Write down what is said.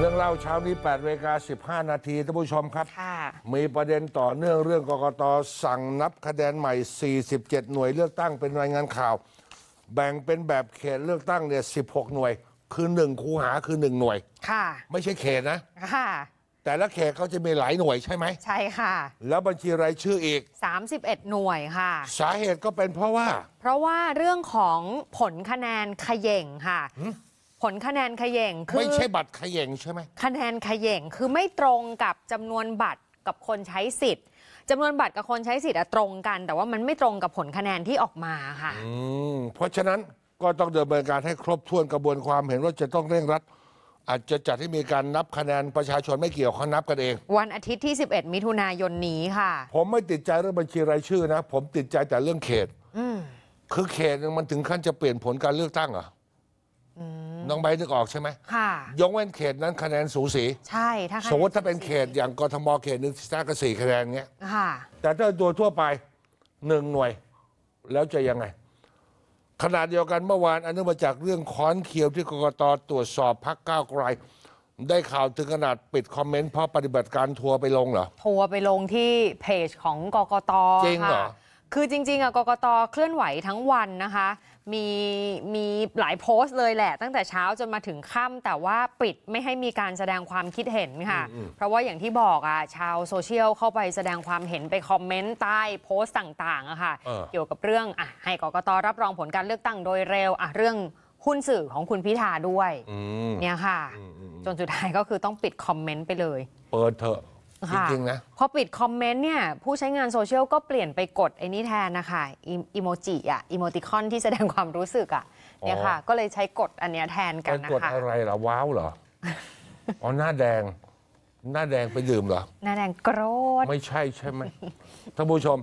เรื่องเล่าเช้านี้8เวกา15 นาทีท่านผู้ชมครับมีประเด็นต่อเนื่องเรื่องกกตสั่งนับคะแนนใหม่ 47 หน่วยเลือกตั้งเป็นรายงานข่าว แบ่งเป็นแบบเขตเลือกตั้งเนี่ย16 หน่วย คือ 1คูหาคือ 1 หน่วยค่ะ ไม่ใช่เขตนะค่ะ แต่ละเขตเขาจะมีหลายหน่วยใช่ไหมใช่ค่ะ แล้วบัญชีรายชื่ออีก 31 หน่วยค่ะ สาเหตุก็เป็นเพราะว่า เพราะว่าเรื่องของผลคะแนนขย่งค่ะผลคะแนนขย่งคือไม่ใช่บัตรขย่งใช่ไหมคะแนนขย่งคือไม่ตรงกับจำนวนบัตรกับคนใช้สิทธิ์จำนวนบัตรกับคนใช้สิทธิ์ตรงกัน แต่ว่ามันไม่ตรงกับผลคะแนนที่ออกมาค่ะเพราะฉะนั้นก็ต้องดำเนินการให้ครบถ้วนกระบวนความเห็นว่าจะต้องเร่งรัด อาจจะจัดให้มีการนับคะแนนประชาชนไม่เกี่ยวเขานับกันเอง วันอาทิตย์ที่11มิถุนายนนี้ค่ะ ผมไม่ติดใจเรื่องบัญชีรายชื่อนะ ผมติดใจแต่เรื่องเขตคือเขตมันถึงขั้นจะเปลี่ยนผลการเลือกตั้งเหรน้องไบร์นึกออกใช่ไหมค่ะยกเว้นเขตนั้นคะแนนสูสี ใช่ ถ้าสมมติถ้าเป็นเขตอย่างกทมเขตหนึ่งสตาร์กสี่คะแนนเงี้ย ค่ะ แต่ถ้าโดยทั่วไปหนึ่งหน่วย แล้วจะยังไง ขนาดเดียวกันเมื่อวานอันเนื่องมาจากเรื่องค้อนเคียวที่กกตตรวจสอบพักก้าวไกลได้ข่าวถึงขนาดปิดคอมเมนต์เพราะปฏิบัติการทัวร์ไปลงเหรอ ทัวร์ไปลงที่เพจของกกตจริงเหรอคคือจริงๆอะกกตเคลื่อนไหวทั้งวันนะคะมีมีหลายโพสต์เลยแหละ ตั้งแต่เช้าจนมาถึงค่ำแต่ว่าปิดไม่ให้มีการแสดงความคิดเห็นค่ะ เพราะว่าอย่างที่บอกอ่ะชาวโซเชียลเข้าไปแสดงความเห็นไปคอมเมนต์ใต้โพสต์ต่างๆอะค่ะ เกี่ยวกับเรื่องอ่ะให้กกตรับรองผลการเลือกตั้งโดยเร็วอ่ะเรื่องหุ้นสื่อของคุณพิธาด้วยเนี่ยค่ะ จนสุดท้ายก็คือต้องปิดคอมเมนต์ไปเลยเปิดเถอะจริงๆนะพอปิดคอมเมนต์เนี่ย ผู้ใช้งานโซเชียลก็เปลี่ยนไปกด ไอ้นี่แทนนะคะอิโมจิอ่ะอิโมติคอนที่แสดงความรู้สึกอะเนี่ยค่ะ ก็เลยใช้กดอันเนี้ยแทนกันนะคะ กดอะไรเหรอว้าวเหรออ๋อหน้าแดง หน้าแดงไปดื่มเหรอ หน้าแดงโกรธ ไม่ใช่ใช่ไหมท่านผู้ชม